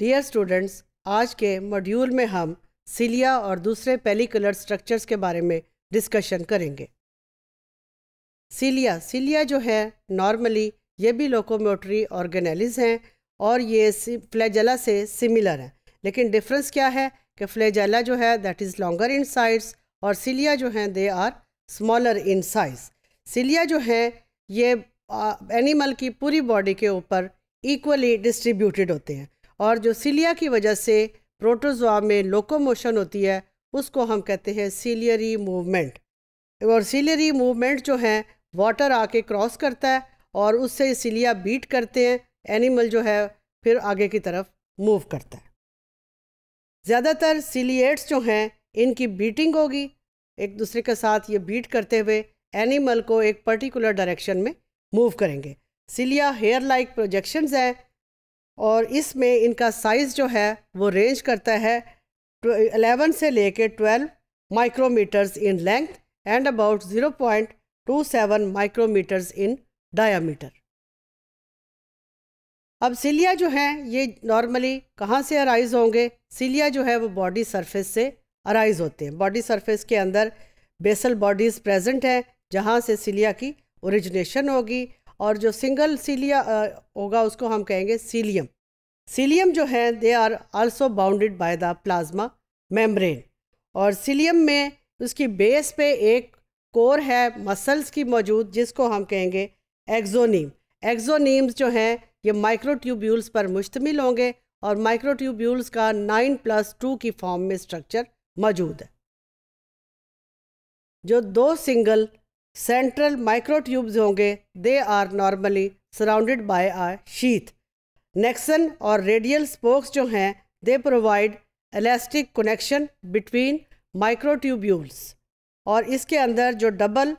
dear students आज के module में हम सिलिया और दूसरे पेलिकुलर स्ट्रक्चर्स के बारे में डिस्कशन करेंगे सिलिया सिलिया जो है नॉर्मली ये भी लोकोमोटरी ऑर्गेनेलिज हैं और ये फ्लैजला से सिमिलर हैं लेकिन डिफरेंस क्या है कि फ्लैजला जो है that is longer in size और सिलिया जो हैं they are smaller in size cilia जो हैं ये एनिमल की पूरी बॉडी के ऊपर इक्वली डिस्ट्रीब्यूटेड होते हैं और जो सीलिया की वजह से प्रोटोजोआ में लोकोमोशन होती है उसको हम कहते हैं सीलियरी मूवमेंट और सीलियरी मूवमेंट जो है वाटर आके क्रॉस करता है और उससे सीलिया बीट करते हैं एनिमल जो है फिर आगे की तरफ मूव करता है ज़्यादातर सीलिएट्स जो हैं इनकी बीटिंग होगी एक दूसरे के साथ ये बीट करते हुए एनिमल को एक पर्टिकुलर डायरेक्शन में मूव करेंगे सिलिया हेयर लाइक प्रोजेक्शंस हैं और इसमें इनका साइज़ जो है वो रेंज करता है 11 से लेके twelve micrometers in length and about zero point two seven micrometers in diameter अब सिलिया जो है ये नॉर्मली कहाँ से अराइज़ होंगे सिलिया जो है वो बॉडी सरफेस से अराइज़ होते हैं बॉडी सरफेस के अंदर बेसल बॉडीज़ प्रेजेंट हैं जहाँ से सिलिया की ओरिजिनेशन होगी और जो सिंगल सीलिया होगा उसको हम कहेंगे सीलियम सीलियम जो है they are also bounded by the plasma membrane और सीलियम में उसकी बेस पे एक कोर है मसल्स की मौजूद जिसको हम कहेंगे एक्जोनीम एक्जोनीम्स जो हैं ये माइक्रोट्यूब्यूल्स पर मुश्तमिल होंगे और माइक्रोट्यूब्यूल्स का नाइन प्लस टू की फॉर्म में स्ट्रक्चर मौजूद है जो दो सिंगल सेंट्रल माइक्रोट्यूब्स होंगे they are normally surrounded by a sheath nexin और रेडियल स्पोक्स जो हैं they provide elastic connection between microtubules और इसके अंदर जो डबल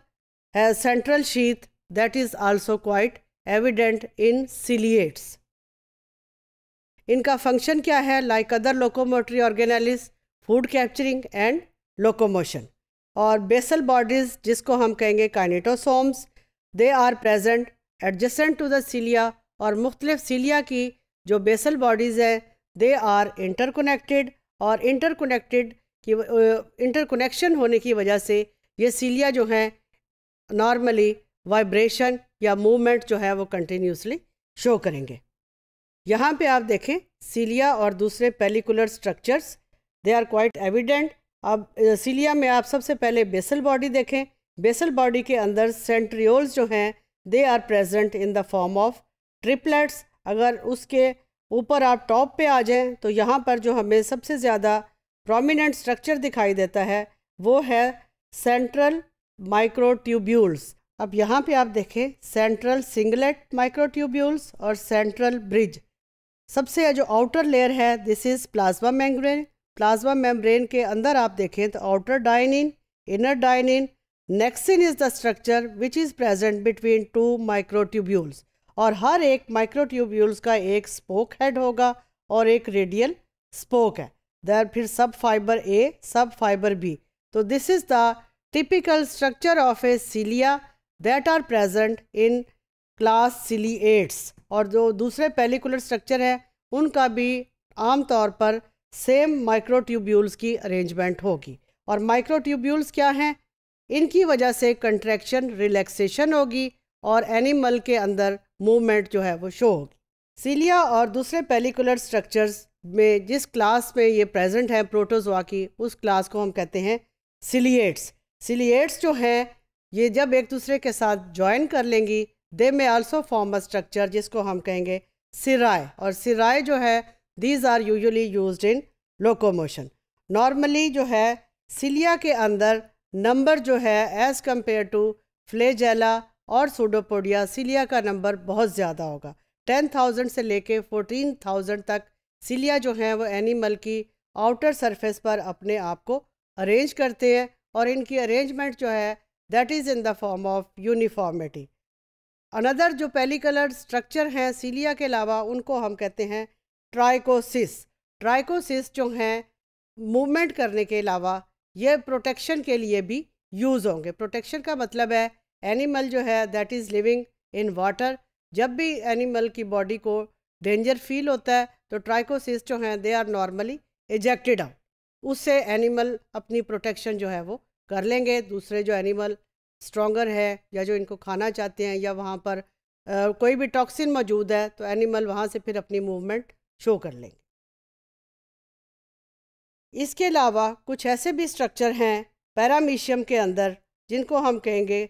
है central sheath that is also quite evident in ciliates इनका फंक्शन क्या है like other locomotory organelles food capturing and locomotion और बेसल बॉडीज जिसको हम कहेंगे kinetosomes they are present adjacent to the cilia और मुख्तलिफ सीलिया की जो बेसल बॉडीज़ हैं दे आर इंटरकोनेक्टेड और इंटरकोनेक्टेड की इंटरकोनेक्शन होने की वजह से ये सीलिया जो हैं नॉर्मली वाइब्रेशन या मूवमेंट जो है वो कंटिन्यूसली शो करेंगे यहाँ पे आप देखें सीलिया और दूसरे pellicular structures they are quite evident अब सीलिया में आप सबसे पहले बेसल बॉडी देखें बेसल बॉडी के अंदर सेंट्रियोल्स जो हैं they are present in the form of triplets अगर उसके ऊपर आप टॉप पे आ जाएं तो यहाँ पर जो हमें सबसे ज़्यादा प्रोमिनेंट स्ट्रक्चर दिखाई देता है वो है सेंट्रल माइक्रोट्यूब्यूल्स अब यहाँ पे आप देखें सेंट्रल सिंगलेट माइक्रोट्यूब्यूल्स और सेंट्रल ब्रिज सबसे जो आउटर लेयर है this is plasma membrane plasma membrane के अंदर आप देखें तो outer dynein inner dynein nexin is the structure which is present between two microtubules और हर एक माइक्रोट्यूब्यूल्स का एक स्पोक हेड होगा और एक रेडियल स्पोक है दैर फिर सब fiber A sub fiber B तो this is the typical structure of a cilia that are present in class ciliates और जो दूसरे पेलिकुलर स्ट्रक्चर हैं उनका भी आम तौर पर सेम माइक्रोट्यूब्यूल्स की अरेंजमेंट होगी और माइक्रोट्यूब्यूल्स क्या हैं इनकी वजह से कंट्रैक्शन रिलैक्सेशन होगी और एनिमल के अंदर मूवमेंट जो है वो शो होगी सीलिया और दूसरे पेलिकुलर स्ट्रक्चर्स में जिस क्लास में ये प्रेजेंट है प्रोटोजोआ की उस क्लास को हम कहते हैं सिलिएट्स सिलिएट्स जो हैं ये जब एक दूसरे के साथ ज्वाइन कर लेंगी दे में आल्सो फॉर्म अ स्ट्रक्चर जिसको हम कहेंगे सिराय और सिराय जो है these are usually use in locomotion normally जो है सिलिया के अंदर नंबर जो है एज़ कम्पेयर टू फ्लेजेला और सोडोपोडिया सिलिया का नंबर बहुत ज़्यादा होगा टेन थाउजेंड से लेके फोर्टीन थाउजेंड तक सिलिया जो हैं वो एनिमल की आउटर सरफेस पर अपने आप को अरेंज करते हैं और इनकी अरेंजमेंट जो है that is in the form of uniformity another जो पेलीकलर स्ट्रक्चर हैं सीलिया के अलावा उनको हम कहते हैं ट्राइकोसिस ट्राइकोसिस जो हैं मूवमेंट करने के अलावा ये प्रोटेक्शन के लिए भी यूज़ होंगे प्रोटेक्शन का मतलब है एनिमल जो है that is living in water जब भी एनिमल की बॉडी को डेंजर फील होता है तो ट्राइकोसिस जो हैं they are normally ejected out उससे एनिमल अपनी प्रोटेक्शन जो है वो कर लेंगे दूसरे जो एनिमल स्ट्रॉगर है या जो इनको खाना चाहते हैं या वहाँ पर आ, कोई भी टॉक्सिन मौजूद है तो एनिमल वहाँ से फिर अपनी मूवमेंट शो कर लेंगे इसके अलावा कुछ ऐसे भी स्ट्रक्चर हैं पैरामीशियम के अंदर जिनको हम कहेंगे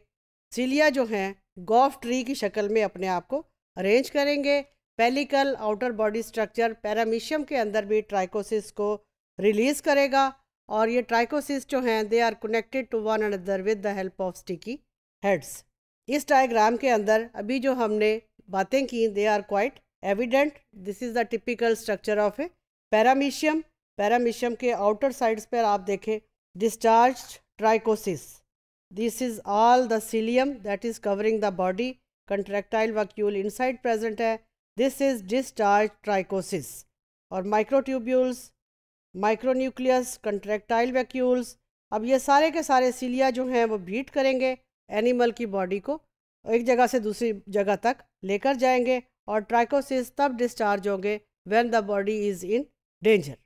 सिलिया जो हैं गॉफ ट्री की शक्ल में अपने आप को अरेंज करेंगे pellicle outer body structure paramecium के अंदर भी ट्राइकोसिस को रिलीज़ करेगा और ये ट्राइकोसिस जो हैं they are connected to one another with the help of sticky heads इस डायग्राम के अंदर अभी जो हमने बातें की they are quite evident this is the typical structure of a paramecium paramecium के आउटर साइड्स पर आप देखें discharge trichocysts this is all the cilium that is covering the body contractile vacuole inside present है this is discharge trichocysts और microtubules micronucleus contractile vacuoles अब ये सारे के सारे सीलिया जो हैं वो भीट करेंगे एनिमल की बॉडी को एक जगह से दूसरी जगह तक लेकर जाएंगे और ट्राइकोसिस तब डिस्चार्ज होंगे when the body is in danger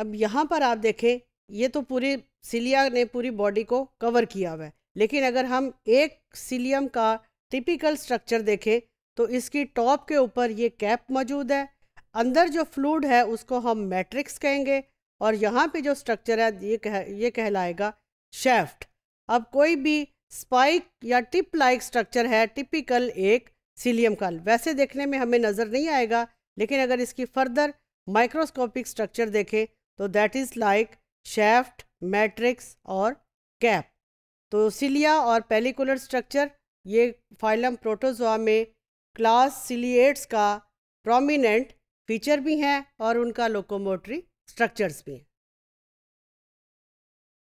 अब यहाँ पर आप देखें ये तो पूरी सिलिया ने पूरी बॉडी को कवर किया हुआ है लेकिन अगर हम एक सिलियम का टिपिकल स्ट्रक्चर देखें तो इसकी टॉप के ऊपर ये कैप मौजूद है अंदर जो फ्लूड है उसको हम मैट्रिक्स कहेंगे और यहाँ पे जो स्ट्रक्चर है ये कह ये कहलाएगा शेफ्ट अब कोई भी स्पाइक या टिप लाइक स्ट्रक्चर है टिपिकल एक सीलियम कल वैसे देखने में हमें नज़र नहीं आएगा लेकिन अगर इसकी फर्दर माइक्रोस्कोपिक स्ट्रक्चर देखें तो that is like shaft matrix और कैप तो सिलिया और पेलिकुलर स्ट्रक्चर ये फाइलम प्रोटोजोआ में क्लास सिलिएट्स का प्रोमिनेंट फीचर भी हैं और उनका लोकोमोटरी स्ट्रक्चर्स भी हैं